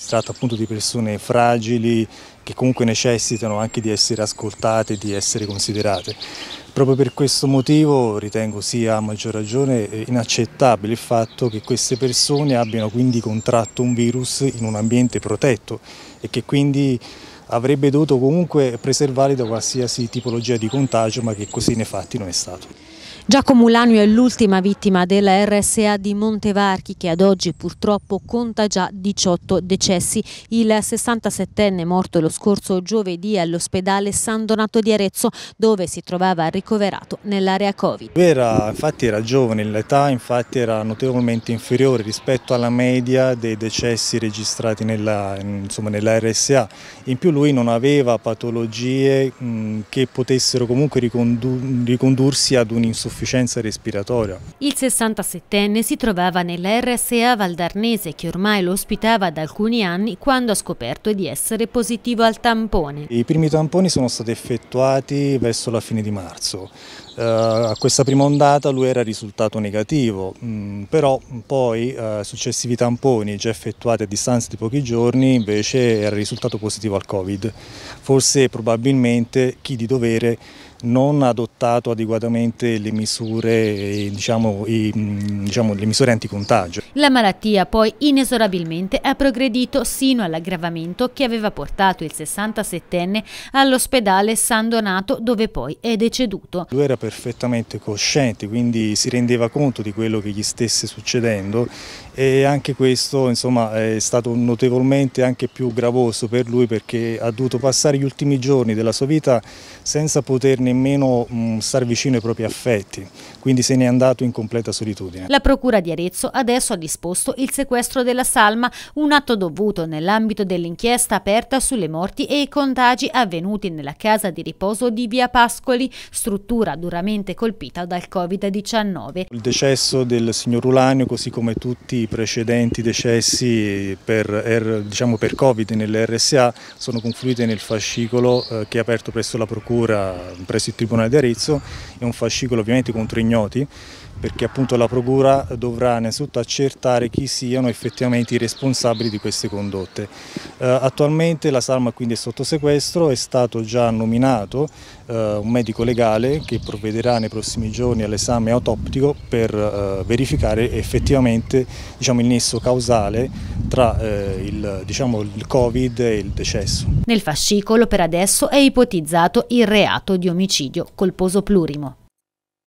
Si tratta appunto di persone fragili che comunque necessitano anche di essere ascoltate, di essere considerate. Proprio per questo motivo ritengo sia a maggior ragione eh, inaccettabile il fatto che queste persone abbiano quindi contratto un virus in un ambiente protetto e che quindi avrebbe dovuto comunque preservarli da qualsiasi tipologia di contagio ma che così nei fatti non è stato. Giacomo Lanio è l'ultima vittima della RSA di Montevarchi che ad oggi purtroppo conta già 18 decessi. Il 67enne morto lo scorso giovedì all'ospedale San Donato di Arezzo dove si trovava ricoverato nell'area Covid. Era, infatti era giovane, l'età infatti era notevolmente inferiore rispetto alla media dei decessi registrati nella, insomma, nella RSA. In più lui non aveva patologie mh, che potessero comunque ricondursi ad un insufficienza insufficienza respiratoria. Il 67enne si trovava nella RSA Valdarnese che ormai lo ospitava da alcuni anni quando ha scoperto di essere positivo al tampone. I primi tamponi sono stati effettuati verso la fine di marzo. Eh, a questa prima ondata lui era risultato negativo, mm, però poi eh, successivi tamponi già effettuati a distanza di pochi giorni invece era risultato positivo al Covid. Forse probabilmente chi di dovere non ha adottato adeguatamente le misure, diciamo, i, mm, diciamo, le misure anticontagio. La malattia poi inesorabilmente ha progredito sino all'aggravamento che aveva portato il 67enne all'ospedale San Donato dove poi è deceduto. Lui era perfettamente cosciente quindi si rendeva conto di quello che gli stesse succedendo e anche questo insomma, è stato notevolmente anche più gravoso per lui perché ha dovuto passare gli ultimi giorni della sua vita senza poterne nemmeno mh, mm, star vicino ai propri affetti, quindi se ne è andato in completa solitudine. La Procura di Arezzo adesso ha disposto il sequestro della salma, un atto dovuto nell'ambito dell'inchiesta aperta sulle morti e i contagi avvenuti nella casa di riposo di Via Pascoli, struttura duramente colpita dal Covid-19. Il decesso del signor Ulanio, così come tutti i precedenti decessi per, diciamo, per Covid nell'RSA, sono confluiti nel fascicolo eh, che è aperto presso la Procura, presso presso il Tribunale di Arezzo, è un fascicolo ovviamente contro ignoti perché appunto la Procura dovrà innanzitutto accertare chi siano effettivamente i responsabili di queste condotte. Eh, attualmente la salma quindi è sotto sequestro, è stato già nominato eh, un medico legale che provvederà nei prossimi giorni all'esame autoptico per eh, verificare effettivamente diciamo, il nesso causale tra eh, il, diciamo, il Covid e il decesso. Nel fascicolo per adesso è ipotizzato il reato di omicidio colposo plurimo.